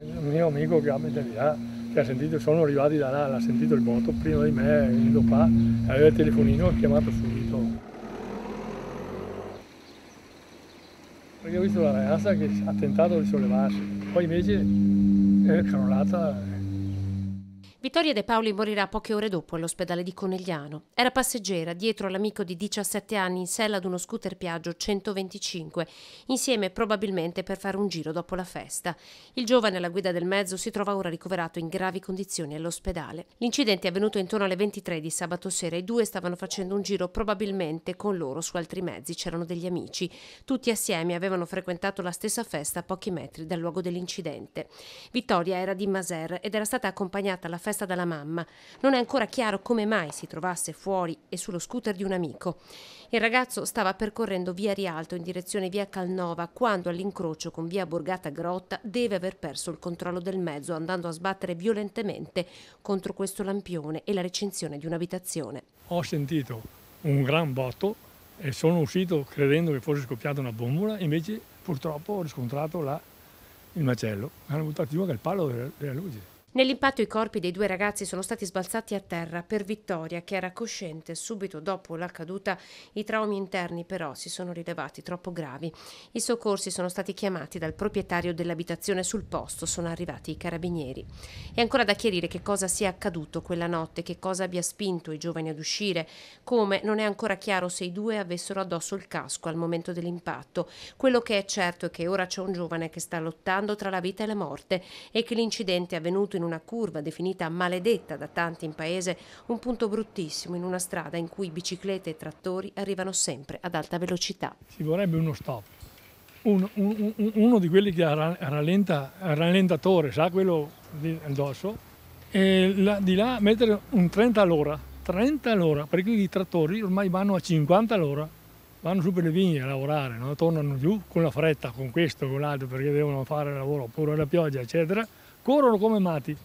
Un mio amico che abita di là, che ha sentito, sono arrivati da là, l'ha sentito il moto prima di me, è venuto qua, aveva il telefonino e ha chiamato subito. Perché ho visto la ragazza che ha tentato di sollevarsi, poi invece è crollata eh. Vittoria De Paoli morirà poche ore dopo all'ospedale di Conegliano. Era passeggera dietro l'amico di 17 anni in sella ad uno scooter Piaggio 125, insieme probabilmente per fare un giro dopo la festa. Il giovane alla guida del mezzo si trova ora ricoverato in gravi condizioni all'ospedale. L'incidente è avvenuto intorno alle 23 di sabato sera. I due stavano facendo un giro probabilmente con loro su altri mezzi. C'erano degli amici. Tutti assieme avevano frequentato la stessa festa a pochi metri dal luogo dell'incidente. Vittoria era di Maser ed era stata accompagnata alla festa festa dalla mamma. Non è ancora chiaro come mai si trovasse fuori e sullo scooter di un amico. Il ragazzo stava percorrendo via Rialto in direzione via Calnova quando all'incrocio con via Borgata Grotta deve aver perso il controllo del mezzo andando a sbattere violentemente contro questo lampione e la recinzione di un'abitazione. Ho sentito un gran botto e sono uscito credendo che fosse scoppiata una bombola, invece purtroppo ho riscontrato la, il macello. Mi hanno buttato giù anche il palo della luce. Nell'impatto i corpi dei due ragazzi sono stati sbalzati a terra per Vittoria che era cosciente subito dopo la caduta. I traumi interni però si sono rilevati troppo gravi. I soccorsi sono stati chiamati dal proprietario dell'abitazione sul posto, sono arrivati i carabinieri. È ancora da chiarire che cosa sia accaduto quella notte, che cosa abbia spinto i giovani ad uscire, come non è ancora chiaro se i due avessero addosso il casco al momento dell'impatto. Quello che è certo è che ora c'è un giovane che sta lottando tra la vita e la morte e che l'incidente è avvenuto in un una curva definita maledetta da tanti in paese, un punto bruttissimo in una strada in cui biciclette e trattori arrivano sempre ad alta velocità. Ci vorrebbe uno stop, un, un, un, uno di quelli che ha rallenta, rallentatore, sa quello di dosso, e là, di là mettere un 30 all'ora, 30 all'ora, perché i trattori ormai vanno a 50 all'ora vanno su per le vigne a lavorare, no? tornano giù con la fretta, con questo, con l'altro, perché devono fare il lavoro, oppure la pioggia, eccetera corrono come mati.